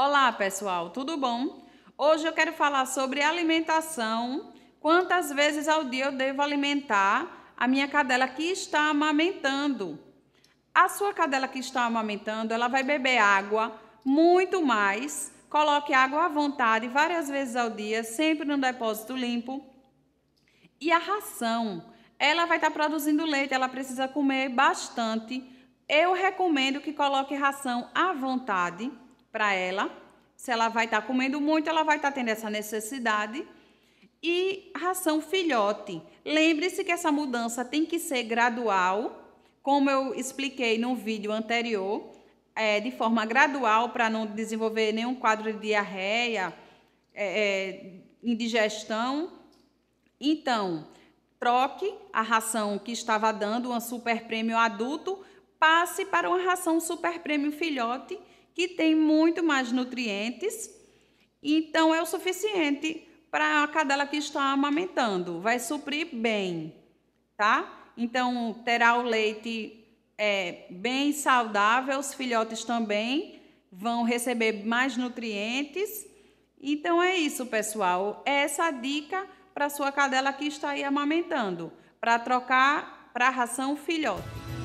Olá, pessoal, tudo bom? Hoje eu quero falar sobre alimentação. Quantas vezes ao dia eu devo alimentar a minha cadela que está amamentando? A sua cadela que está amamentando, ela vai beber água muito mais. Coloque água à vontade várias vezes ao dia, sempre no depósito limpo. E a ração, ela vai estar produzindo leite, ela precisa comer bastante. Eu recomendo que coloque ração à vontade para ela. Se ela vai estar tá comendo muito, ela vai estar tá tendo essa necessidade. E ração filhote. Lembre-se que essa mudança tem que ser gradual, como eu expliquei num vídeo anterior, é, de forma gradual para não desenvolver nenhum quadro de diarreia, é, é, indigestão. Então, troque a ração que estava dando, uma super prêmio adulto, passe para uma ração super prêmio filhote que tem muito mais nutrientes, então é o suficiente para a cadela que está amamentando, vai suprir bem, tá? Então terá o leite é, bem saudável, os filhotes também vão receber mais nutrientes. Então é isso, pessoal. É essa dica para sua cadela que está aí amamentando, para trocar para ração filhote.